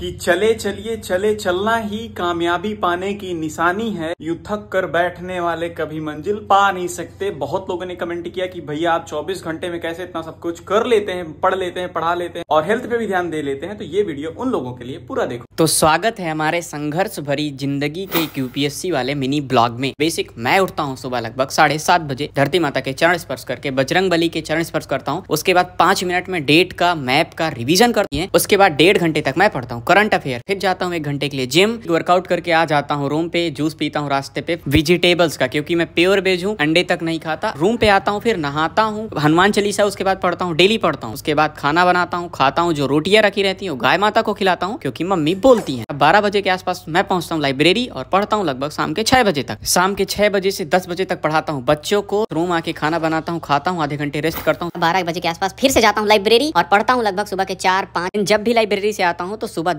कि चले चलिए चले चलना ही कामयाबी पाने की निशानी है यू थक कर बैठने वाले कभी मंजिल पा नहीं सकते बहुत लोगों ने कमेंट किया कि भैया आप 24 घंटे में कैसे इतना सब कुछ कर लेते हैं पढ़ लेते हैं पढ़ा लेते हैं और हेल्थ पे भी ध्यान दे लेते हैं तो ये वीडियो उन लोगों के लिए पूरा देखो तो स्वागत है हमारे संघर्ष भरी जिंदगी के यूपीएससी वाले मिनी ब्लॉग में बेसिक मैं उठता हूँ सुबह लगभग साढ़े सात बजे धरती माता के चरण स्पर्श करके बजरंग बली के चरण स्पर्श करता हूँ उसके बाद पांच मिनट में डेट का मैप का रिविजन करती है उसके बाद डेढ़ घंटे तक मैं पढ़ता हूँ करंट अफेयर फिर जाता हूँ एक घंटे के लिए जिम वर्कआउट करके आ जाता हूँ रूम पे जूस पीता हूँ रास्ते पे वेजिटेबल्स का क्योंकि मैं प्योर वेज हूँ अंडे तक नहीं खाता रूम पे आता हूँ फिर नहाता हूँ हनुमान चालीसा उसके बाद पढ़ता हूँ डेली पढ़ता हूँ उसके बाद खाना बनाता हूँ खाता हूँ जो रोटियां रखी रहती हूँ गाय माता को खिलाता हूँ क्योंकि मम्मी बोलती है बारह बजे के आसपास मैं पहुंचता हूँ लाइब्रेरी और पढ़ता हूँ लगभग शाम के छह बजे तक शाम के छह बजे से दस बजे तक पढ़ाता हूँ बच्चों को रूम आके खाना बनाता हूँ खाता हूँ आधे घंटे रेस्ट करता हूँ बारह बजे के आसपास फिर से जाता हूँ लाइब्रेरी और पढ़ता हूँ लगभग सुबह के चार पाँच जब भी लाइब्रेरी से आता हूँ तो सुबह